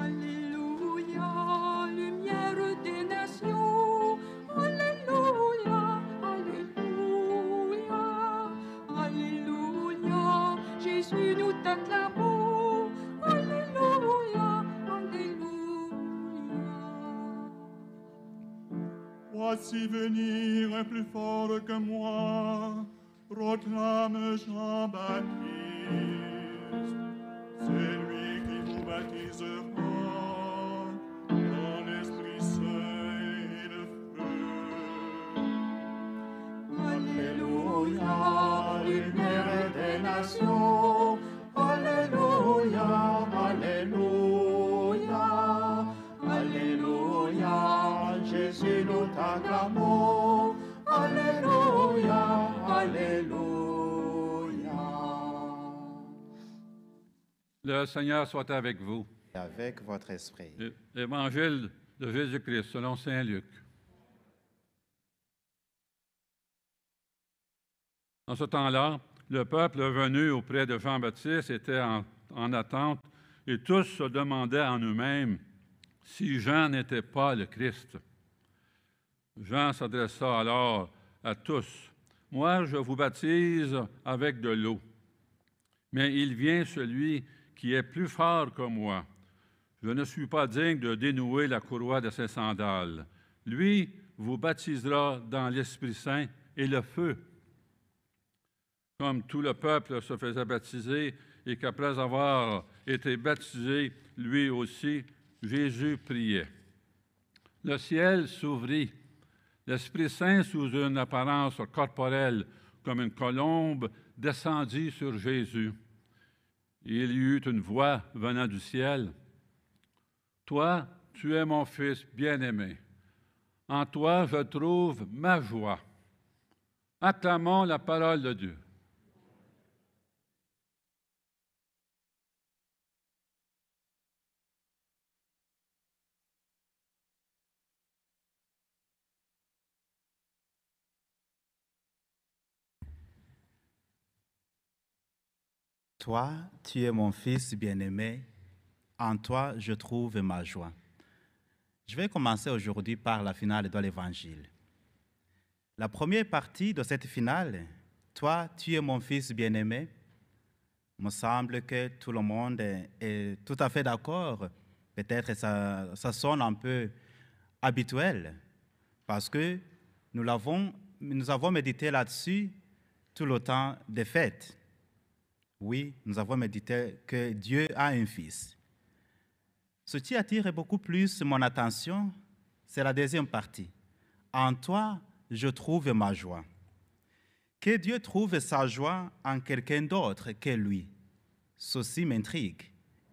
Alléluia, lumière des nations, Alléluia, Alléluia, Alléluia, Jésus nous t'acclamons, Alléluia, Alléluia. Voici venir un plus fort que moi, proclame Jean Baptiste qui se l'Esprit-Saint et le feu. Alléluia, lumière des nations, Le Seigneur soit avec vous. Et avec votre esprit. L'Évangile de Jésus-Christ selon Saint Luc. En ce temps-là, le peuple venu auprès de Jean-Baptiste était en, en, attente et tous se demandaient en eux-mêmes si Jean n'était pas le Christ. Jean s'adressa alors à tous. Moi, je vous baptise avec de l'eau, mais il vient celui qui est plus fort que moi. Je ne suis pas digne de dénouer la courroie de ses sandales. Lui vous baptisera dans l'Esprit Saint et le feu. Comme tout le peuple se faisait baptiser et qu'après avoir été baptisé, lui aussi, Jésus priait. Le ciel s'ouvrit. L'Esprit Saint, sous une apparence corporelle, comme une colombe, descendit sur Jésus il y eut une voix venant du ciel. Toi, tu es mon fils bien-aimé. En toi, je trouve ma joie. Acclamons la parole de Dieu. Toi, tu es mon fils bien-aimé, en toi je trouve ma joie. Je vais commencer aujourd'hui par la finale de l'Évangile. La première partie de cette finale, Toi, tu es mon fils bien-aimé, me semble que tout le monde est tout à fait d'accord. Peut-être ça, ça sonne un peu habituel, parce que nous, nous avons médité là-dessus tout le temps des fêtes. Oui, nous avons médité que Dieu a un fils. Ce qui attire beaucoup plus mon attention, c'est la deuxième partie. En toi, je trouve ma joie. Que Dieu trouve sa joie en quelqu'un d'autre que lui, ceci m'intrigue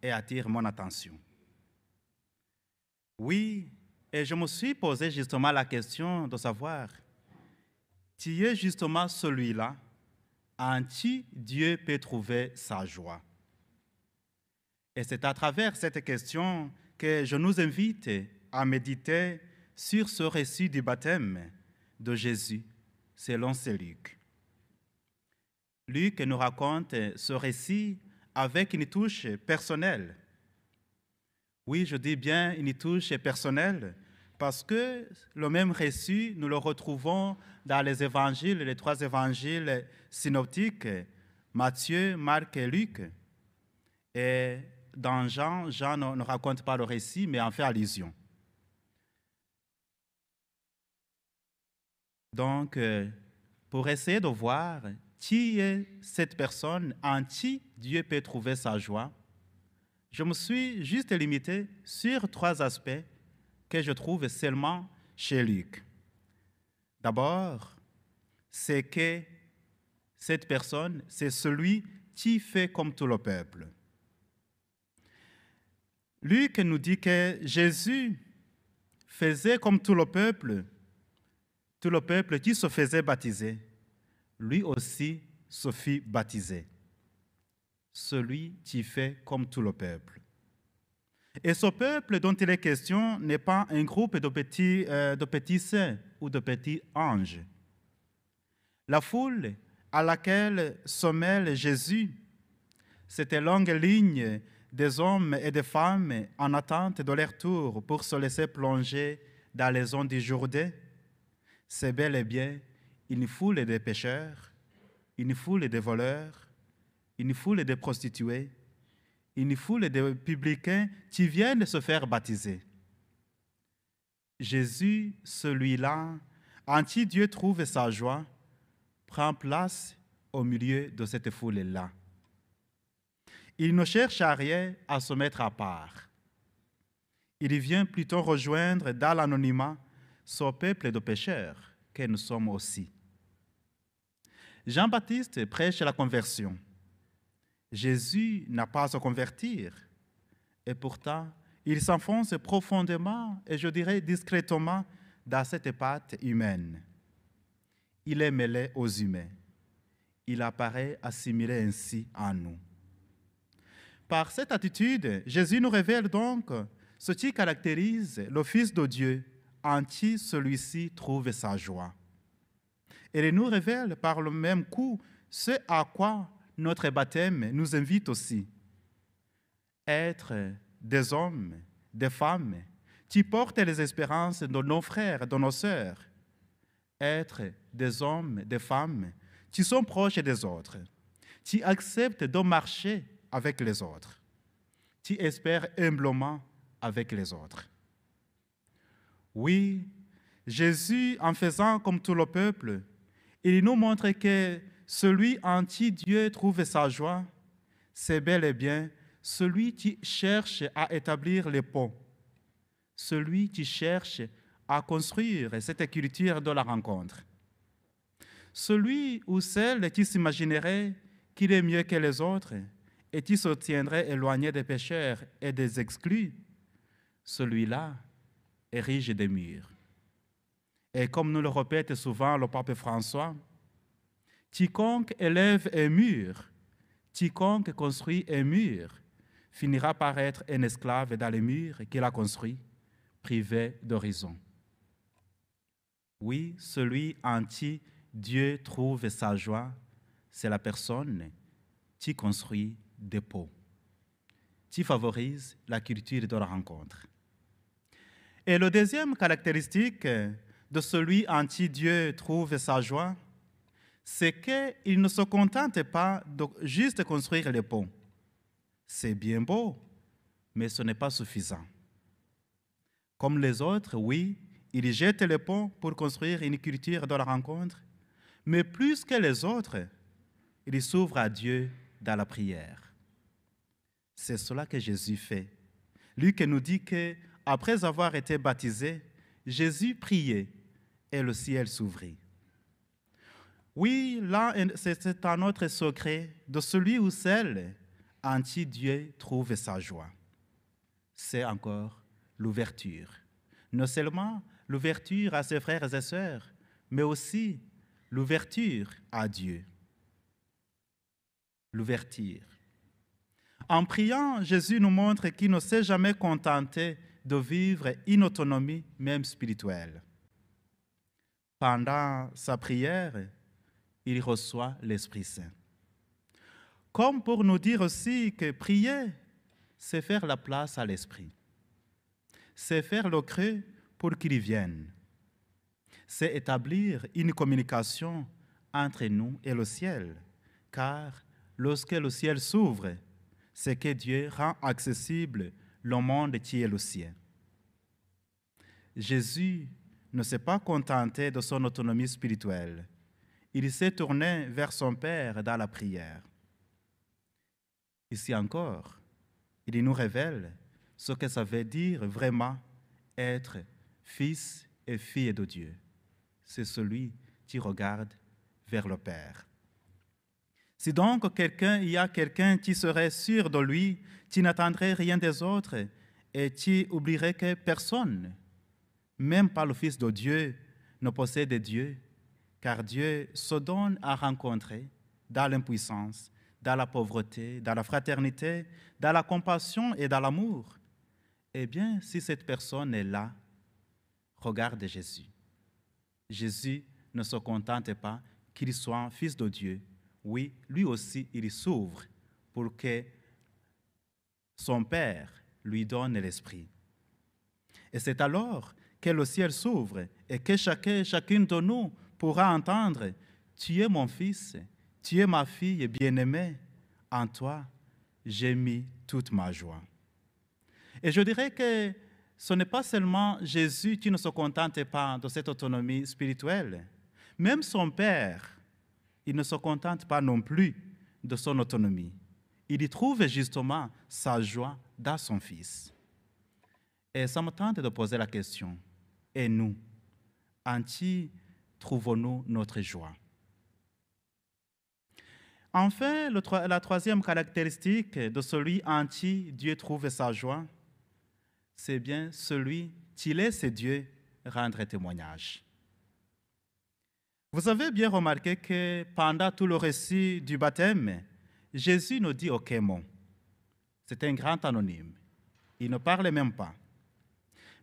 et attire mon attention. Oui, et je me suis posé justement la question de savoir qui est justement celui-là en qui Dieu peut trouver sa joie. Et c'est à travers cette question que je nous invite à méditer sur ce récit du baptême de Jésus selon ce Luc. Luc nous raconte ce récit avec une touche personnelle. Oui, je dis bien une touche personnelle, parce que le même récit, nous le retrouvons dans les évangiles, les trois évangiles synoptiques, Matthieu, Marc et Luc. Et dans Jean, Jean ne raconte pas le récit, mais en fait allusion. Donc, euh, pour essayer de voir qui est cette personne, en qui Dieu peut trouver sa joie, je me suis juste limité sur trois aspects que je trouve seulement chez Luc. D'abord, c'est que cette personne, c'est celui qui fait comme tout le peuple. Luc nous dit que Jésus faisait comme tout le peuple, tout le peuple qui se faisait baptiser, lui aussi se fit baptiser. Celui qui fait comme tout le peuple. Et ce peuple dont il est question n'est pas un groupe de petits, euh, de petits saints ou de petits anges. La foule à laquelle se mêle Jésus, c'était longue ligne des hommes et des femmes en attente de leur tour pour se laisser plonger dans les eaux du Jourdain, c'est bel et bien une foule de pécheurs, une foule de voleurs, une foule de prostituées, une foule de publicains qui viennent se faire baptiser. Jésus, celui-là, en qui Dieu trouve sa joie, prend place au milieu de cette foule-là. Il ne cherche à rien à se mettre à part. Il vient plutôt rejoindre dans l'anonymat son peuple de pécheurs que nous sommes aussi. Jean-Baptiste prêche la conversion. Jésus n'a pas à se convertir. Et pourtant, il s'enfonce profondément et je dirais discrètement dans cette pâte humaine. Il est mêlé aux humains. Il apparaît assimilé ainsi à nous. Par cette attitude, Jésus nous révèle donc ce qui caractérise le Fils de Dieu, en qui celui-ci trouve sa joie. Et il nous révèle par le même coup ce à quoi notre baptême nous invite aussi à être des hommes, des femmes qui portent les espérances de nos frères, de nos sœurs, être des hommes, des femmes qui sont proches des autres, qui acceptent de marcher avec les autres, qui espèrent humblement avec les autres. Oui, Jésus, en faisant comme tout le peuple, il nous montre que celui en qui Dieu trouve sa joie, c'est bel et bien celui qui cherche à établir les ponts, celui qui cherche à construire cette culture de la rencontre. Celui ou celle qui s'imaginerait qu'il est mieux que les autres et qui se tiendrait éloigné des pécheurs et des exclus, celui-là érige des murs. Et comme nous le répète souvent le pape François, Quiconque élève un mur, quiconque construit un mur, finira par être un esclave dans les murs qu'il a construit, privé d'horizon. Oui, celui en qui Dieu trouve sa joie, c'est la personne qui construit des pots, qui favorise la culture de la rencontre. Et la deuxième caractéristique de celui en qui Dieu trouve sa joie, c'est qu'il ne se contentent pas de juste construire les ponts. C'est bien beau, mais ce n'est pas suffisant. Comme les autres, oui, il jette les ponts pour construire une culture de la rencontre, mais plus que les autres, il s'ouvre à Dieu dans la prière. C'est cela que Jésus fait. Lui qui nous dit que après avoir été baptisé, Jésus priait et le ciel s'ouvrit. Oui, là, c'est un autre secret de celui ou celle en qui Dieu trouve sa joie. C'est encore l'ouverture. Non seulement l'ouverture à ses frères et sœurs, mais aussi l'ouverture à Dieu. L'ouverture. En priant, Jésus nous montre qu'il ne s'est jamais contenté de vivre une autonomie, même spirituelle. Pendant sa prière, il reçoit l'Esprit Saint. Comme pour nous dire aussi que prier, c'est faire la place à l'Esprit. C'est faire le creux pour qu'il vienne. C'est établir une communication entre nous et le ciel, car lorsque le ciel s'ouvre, c'est que Dieu rend accessible le monde qui est le sien. Jésus ne s'est pas contenté de son autonomie spirituelle il s'est tourné vers son Père dans la prière. Ici encore, il nous révèle ce que ça veut dire vraiment être fils et fille de Dieu. C'est celui qui regarde vers le Père. Si donc quelqu'un, il y a quelqu'un qui serait sûr de lui, qui n'attendrait rien des autres et qui oublierait que personne, même pas le Fils de Dieu, ne possède Dieu, car Dieu se donne à rencontrer dans l'impuissance, dans la pauvreté, dans la fraternité, dans la compassion et dans l'amour. Eh bien, si cette personne est là, regarde Jésus. Jésus ne se contente pas qu'il soit fils de Dieu. Oui, lui aussi, il s'ouvre pour que son Père lui donne l'Esprit. Et c'est alors que le ciel s'ouvre et que chacun, chacune de nous pourra entendre, Tu es mon fils, tu es ma fille bien-aimée, en toi j'ai mis toute ma joie. Et je dirais que ce n'est pas seulement Jésus qui ne se contente pas de cette autonomie spirituelle. Même son Père, il ne se contente pas non plus de son autonomie. Il y trouve justement sa joie dans son Fils. Et ça me tente de poser la question, et nous, anti trouvons-nous notre joie. Enfin, la troisième caractéristique de celui en qui Dieu trouve sa joie, c'est bien celui qui laisse Dieu rendre témoignage. Vous avez bien remarqué que pendant tout le récit du baptême, Jésus nous dit aucun mot. c'est un grand anonyme, il ne parle même pas.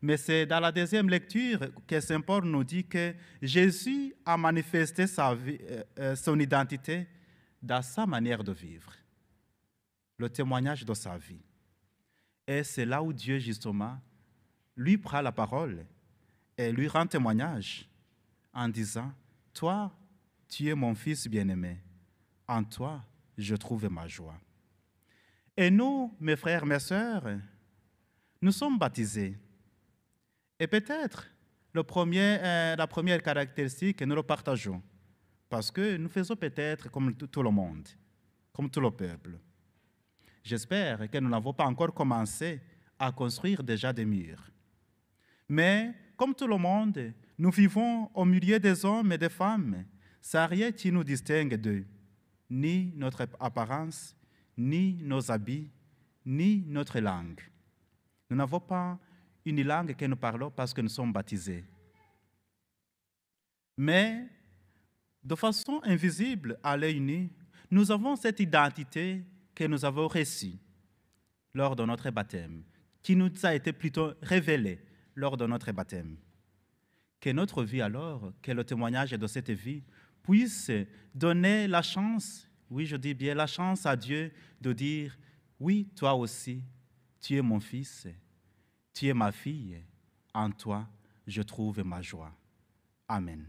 Mais c'est dans la deuxième lecture que Saint Paul nous dit que Jésus a manifesté sa euh, euh, son identité dans sa manière de vivre, le témoignage de sa vie. Et c'est là où Dieu, justement, lui prend la parole et lui rend témoignage en disant, Toi, tu es mon fils bien-aimé, en toi, je trouve ma joie. Et nous, mes frères, mes sœurs, nous sommes baptisés et peut-être euh, la première caractéristique, nous le partageons, parce que nous faisons peut-être comme tout le monde, comme tout le peuple. J'espère que nous n'avons pas encore commencé à construire déjà des murs. Mais comme tout le monde, nous vivons au milieu des hommes et des femmes ça rien qui nous distingue d'eux, ni notre apparence, ni nos habits, ni notre langue. Nous n'avons pas une langue que nous parlons parce que nous sommes baptisés. Mais de façon invisible à l'œil nous avons cette identité que nous avons reçue lors de notre baptême, qui nous a été plutôt révélée lors de notre baptême. Que notre vie alors, que le témoignage de cette vie puisse donner la chance, oui je dis bien la chance à Dieu de dire, oui toi aussi, tu es mon fils, tu es ma fille, en toi je trouve ma joie. Amen.